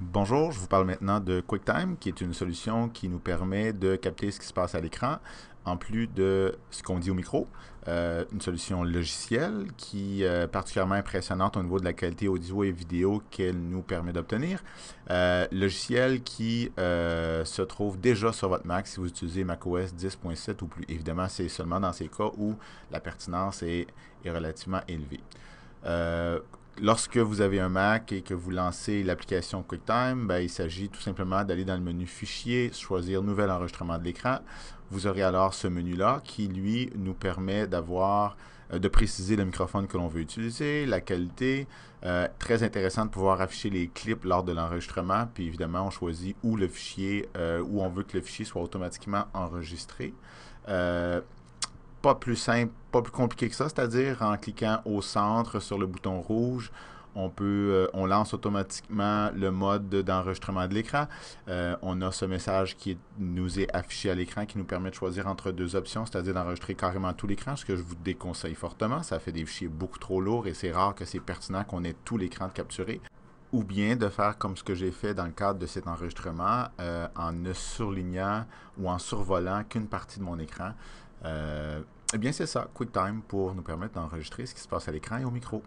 Bonjour, je vous parle maintenant de QuickTime, qui est une solution qui nous permet de capter ce qui se passe à l'écran, en plus de ce qu'on dit au micro. Euh, une solution logicielle qui est euh, particulièrement impressionnante au niveau de la qualité audio et vidéo qu'elle nous permet d'obtenir. Euh, logiciel qui se trouve déjà sur votre Mac si vous utilisez macOS 10.7 ou plus. Évidemment, c'est seulement dans ces cas où la pertinence est relativement élevée lorsque vous avez un Mac et que vous lancez l'application QuickTime, ben, il s'agit tout simplement d'aller dans le menu Fichier, choisir Nouvel enregistrement de l'écran. Vous aurez alors ce menu-là qui, lui, nous permet d'avoir euh, de préciser le microphone que l'on veut utiliser, la qualité. Euh, très intéressant de pouvoir afficher les clips lors de l'enregistrement. Puis évidemment, on choisit où le fichier, euh, où on veut que le fichier soit automatiquement enregistré pas plus simple, pas plus compliqué que ça, c'est-à-dire en cliquant au centre sur le bouton rouge, on peut, euh, on lance automatiquement le mode d'enregistrement de l'écran. Euh, on a ce message qui nous est affiché à l'écran qui nous permet de choisir entre deux options, c'est-à-dire d'enregistrer carrément tout l'écran, ce que je vous déconseille fortement. Ça fait des fichiers beaucoup trop lourds et c'est rare que c'est pertinent qu'on ait tout l'écran de capturer. Ou bien de faire comme ce que j'ai fait dans le cadre de cet enregistrement euh, en ne surlignant ou en survolant qu'une partie de mon écran. Euh, eh bien, c'est ça, QuickTime, pour nous permettre d'enregistrer ce qui se passe à l'écran et au micro.